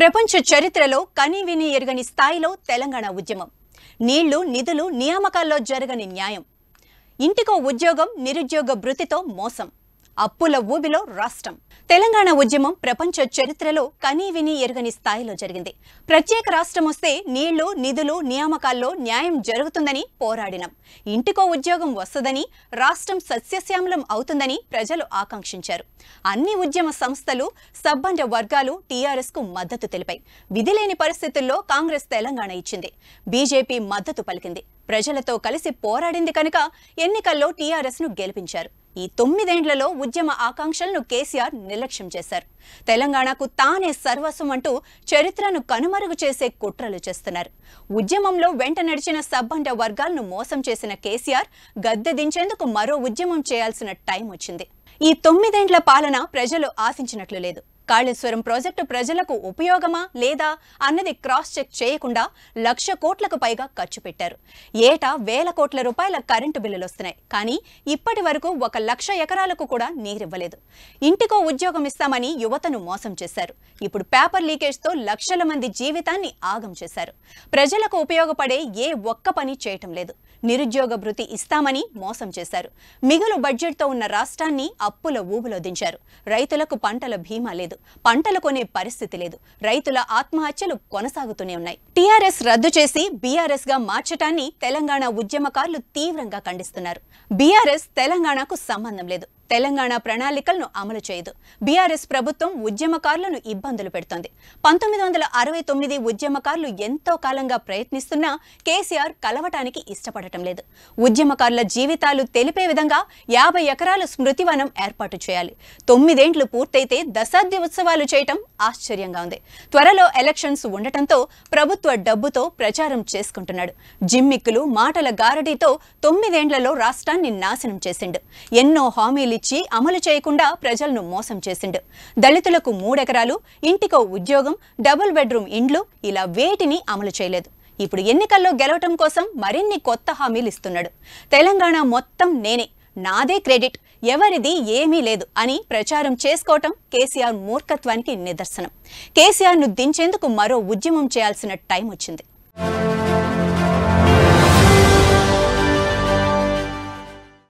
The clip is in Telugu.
ప్రపంచ చరిత్రలో విని ఎరగని స్థాయిలో తెలంగాణ ఉద్యమం నీళ్లు నిధులు నియామకాల్లో జరగని న్యాయం ఇంటికో ఉద్యోగం నిరుద్యోగ భృతితో మోసం అప్పుల ఊబిలో రాష్ట్రం తెలంగాణ ఉద్యమం ప్రపంచ చరిత్రలో కనీవిని ఎరుగని స్థాయిలో జరిగింది ప్రత్యేక రాష్ట్రం వస్తే నీళ్లు నిధులు నియామకాల్లో న్యాయం జరుగుతుందని పోరాడినం ఇంటికో ఉద్యోగం వస్తుందని రాష్ట్రం సస్యశ్యామలం అవుతుందని ప్రజలు ఆకాంక్షించారు అన్ని ఉద్యమ సంస్థలు సబ్బండ వర్గాలు టీఆర్ఎస్ కు మద్దతు తెలిపాయి విధిలేని పరిస్థితుల్లో కాంగ్రెస్ తెలంగాణ ఇచ్చింది బీజేపీ మద్దతు పలికింది ప్రజలతో కలిసి పోరాడింది కనుక ఎన్నికల్లో టీఆర్ఎస్ ను గెలిపించారు ఈ తొమ్మిదేండ్లలో ఉద్యమ ఆకాంక్షలను కేసీఆర్ నిర్లక్ష్యం చేశారు తెలంగాణకు తానే సర్వస్వం అంటూ చరిత్రను కనుమరుగు చేసే కుట్రలు చేస్తున్నారు ఉద్యమంలో వెంట నడిచిన సబ్బండ వర్గాలను మోసం చేసిన కేసీఆర్ గద్దె దించేందుకు మరో ఉద్యమం చేయాల్సిన టైం వచ్చింది ఈ తొమ్మిదేండ్ల పాలన ప్రజలు ఆశించినట్లు లేదు కాళేశ్వరం ప్రాజెక్టు ప్రజలకు ఉపయోగమా లేదా అన్నది క్రాస్ చెక్ చేయకుండా లక్ష కోట్లకు పైగా ఖర్చు పెట్టారు ఏటా వేల కోట్ల రూపాయల కరెంటు బిల్లులు వస్తున్నాయి కానీ ఇప్పటి వరకు ఒక లక్ష ఎకరాలకు కూడా నీరివ్వలేదు ఇంటికో ఉద్యోగం ఇస్తామని యువతను మోసం చేశారు ఇప్పుడు పేపర్ లీకేజ్తో లక్షల మంది జీవితాన్ని ఆగం చేశారు ప్రజలకు ఉపయోగపడే ఏ ఒక్క పని చేయటం లేదు నిరుద్యోగ భృతి ఇస్తామని మోసం చేశారు మిగులు బడ్జెట్తో ఉన్న రాష్ట్రాన్ని అప్పుల ఊబులో దించారు రైతులకు పంటల భీమా లేదు లేదు పంటలు కొనే పరిస్థితి లేదు రైతుల ఆత్మహత్యలు కొనసాగుతూనే ఉన్నాయి టీఆర్ఎస్ రద్దు చేసి బీఆర్ఎస్ గా మార్చటాన్ని తెలంగాణ ఉద్యమకారులు తీవ్రంగా ఖండిస్తున్నారు బీఆర్ఎస్ తెలంగాణకు సంబంధం లేదు తెలంగాణ ప్రణాళికలను అమలు చేయదు బీఆర్ఎస్ ప్రభుత్వం ఉద్యమకారులను ఇబ్బందులు పెడుతోంది పంతొమ్మిది వందల అరవై తొమ్మిది ఉద్యమకారులు ఎంతో కాలంగా ప్రయత్నిస్తున్నా కేసీఆర్ కలవటానికి ఇష్టపడటం లేదు ఉద్యమకారుల జీవితాలు తెలిపే విధంగా యాభై ఎకరాల స్మృతివనం ఏర్పాటు చేయాలి తొమ్మిదేండ్లు పూర్తయితే దశాబ్ది ఉత్సవాలు చేయటం ఆశ్చర్యంగా ఉంది త్వరలో ఎలక్షన్స్ ఉండటంతో ప్రభుత్వ డబ్బుతో ప్రచారం చేసుకుంటున్నాడు జిమ్మిక్కులు మాటల గారడీతో తొమ్మిదేండ్లలో రాష్ట్రాన్ని నాశనం చేసిండు ఎన్నో హామీలు ఇచ్చి అమలు చేయకుండా ప్రజలను మోసం చేసిండు దళితులకు మూడెకరాలు ఇంటికో ఉద్యోగం డబుల్ బెడ్రూమ్ ఇండ్లు ఇలా వేటిని అమలు చేయలేదు ఇప్పుడు ఎన్నికల్లో గెలవటం కోసం మరిన్ని కొత్త హామీలు ఇస్తున్నాడు తెలంగాణ మొత్తం నేనే నాదే క్రెడిట్ ఎవరిది ఏమీ లేదు అని ప్రచారం చేసుకోవటం కేసీఆర్ మూర్ఖత్వానికి నిదర్శనం కేసీఆర్ను దించేందుకు మరో ఉద్యమం చేయాల్సిన టైం వచ్చింది